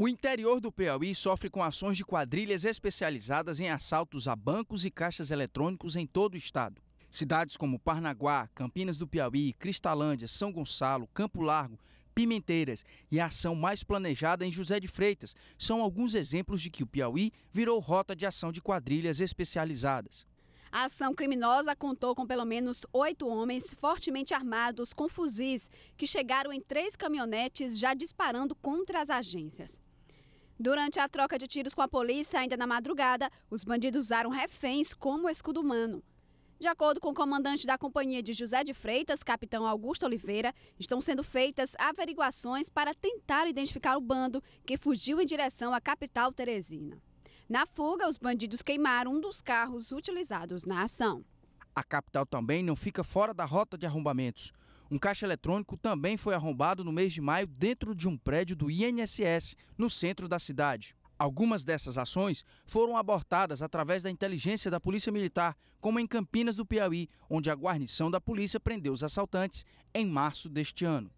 O interior do Piauí sofre com ações de quadrilhas especializadas em assaltos a bancos e caixas eletrônicos em todo o estado. Cidades como Parnaguá, Campinas do Piauí, Cristalândia, São Gonçalo, Campo Largo, Pimenteiras e a ação mais planejada em José de Freitas são alguns exemplos de que o Piauí virou rota de ação de quadrilhas especializadas. A ação criminosa contou com pelo menos oito homens fortemente armados com fuzis que chegaram em três caminhonetes já disparando contra as agências. Durante a troca de tiros com a polícia, ainda na madrugada, os bandidos usaram reféns como escudo humano. De acordo com o comandante da companhia de José de Freitas, capitão Augusto Oliveira, estão sendo feitas averiguações para tentar identificar o bando que fugiu em direção à capital teresina. Na fuga, os bandidos queimaram um dos carros utilizados na ação. A capital também não fica fora da rota de arrombamentos. Um caixa eletrônico também foi arrombado no mês de maio dentro de um prédio do INSS, no centro da cidade. Algumas dessas ações foram abortadas através da inteligência da Polícia Militar, como em Campinas do Piauí, onde a guarnição da polícia prendeu os assaltantes em março deste ano.